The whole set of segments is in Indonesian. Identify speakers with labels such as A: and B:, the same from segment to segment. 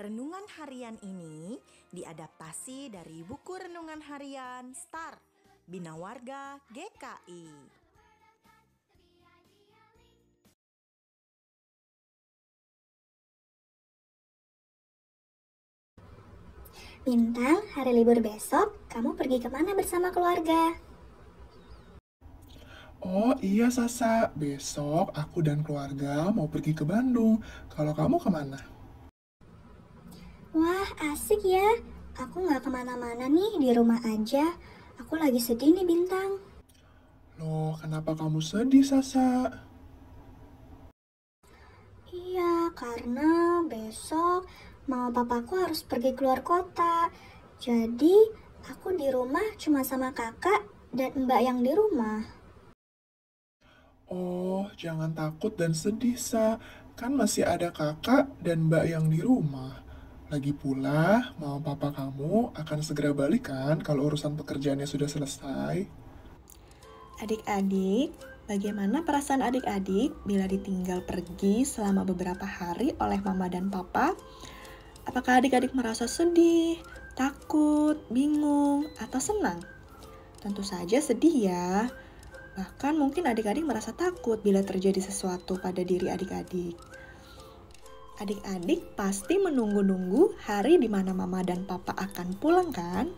A: Renungan harian ini diadaptasi dari buku renungan harian Star Bina Warga GKI.
B: Bintang, hari libur besok, kamu pergi kemana bersama
C: keluarga? Oh iya Sasa, besok aku dan keluarga mau pergi ke Bandung. Kalau kamu kemana?
B: Wah, asik ya. Aku nggak kemana-mana nih, di rumah aja. Aku lagi sedih nih, Bintang.
C: Loh, kenapa kamu sedih, Sasa?
B: Iya, karena besok mama papaku harus pergi keluar kota. Jadi, aku di rumah cuma sama kakak dan mbak yang di rumah.
C: Oh, jangan takut dan sedih, Sa. Kan masih ada kakak dan mbak yang di rumah. Lagi pula, mama papa kamu akan segera balik kan kalau urusan pekerjaannya sudah selesai?
A: Adik-adik, bagaimana perasaan adik-adik bila ditinggal pergi selama beberapa hari oleh mama dan papa? Apakah adik-adik merasa sedih, takut, bingung, atau senang? Tentu saja sedih ya. Bahkan mungkin adik-adik merasa takut bila terjadi sesuatu pada diri adik-adik. Adik-adik pasti menunggu-nunggu hari di mana mama dan papa akan pulang kan?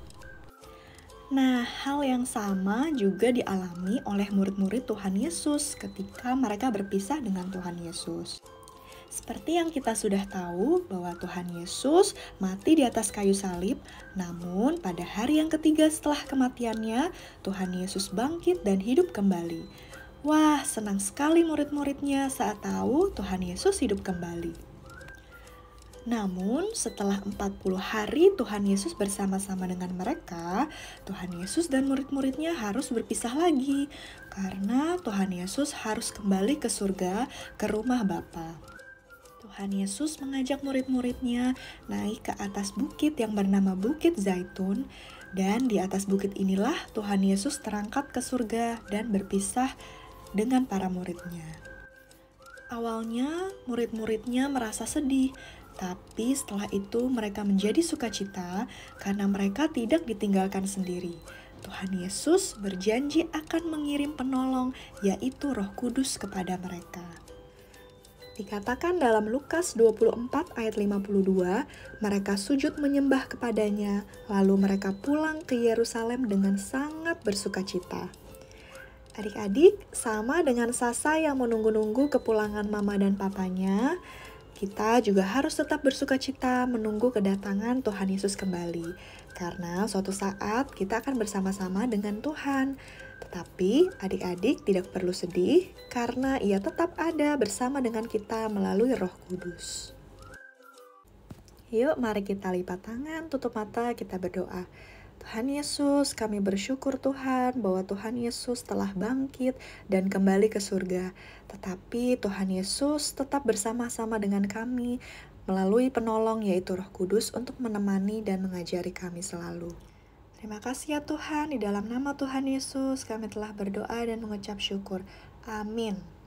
A: Nah, hal yang sama juga dialami oleh murid-murid Tuhan Yesus ketika mereka berpisah dengan Tuhan Yesus. Seperti yang kita sudah tahu bahwa Tuhan Yesus mati di atas kayu salib, namun pada hari yang ketiga setelah kematiannya, Tuhan Yesus bangkit dan hidup kembali. Wah, senang sekali murid-muridnya saat tahu Tuhan Yesus hidup kembali. Namun setelah 40 hari Tuhan Yesus bersama-sama dengan mereka, Tuhan Yesus dan murid-muridnya harus berpisah lagi karena Tuhan Yesus harus kembali ke surga, ke rumah Bapa. Tuhan Yesus mengajak murid-muridnya naik ke atas bukit yang bernama Bukit Zaitun dan di atas bukit inilah Tuhan Yesus terangkat ke surga dan berpisah dengan para muridnya. Awalnya, murid-muridnya merasa sedih tapi setelah itu mereka menjadi sukacita karena mereka tidak ditinggalkan sendiri. Tuhan Yesus berjanji akan mengirim penolong yaitu Roh Kudus kepada mereka. Dikatakan dalam Lukas 24 ayat 52, mereka sujud menyembah kepadanya, lalu mereka pulang ke Yerusalem dengan sangat bersukacita. Adik-adik, sama dengan Sasa yang menunggu-nunggu kepulangan mama dan papanya, kita juga harus tetap bersuka cita menunggu kedatangan Tuhan Yesus kembali, karena suatu saat kita akan bersama-sama dengan Tuhan. Tetapi adik-adik tidak perlu sedih, karena Ia tetap ada bersama dengan kita melalui Roh Kudus. Yuk, mari kita lipat tangan, tutup mata, kita berdoa. Tuhan Yesus, kami bersyukur Tuhan bahwa Tuhan Yesus telah bangkit dan kembali ke surga. Tetapi Tuhan Yesus tetap bersama-sama dengan kami melalui penolong yaitu Roh Kudus untuk menemani dan mengajari kami selalu. Terima kasih ya Tuhan, di dalam nama
B: Tuhan Yesus kami telah berdoa dan mengucap syukur. Amin.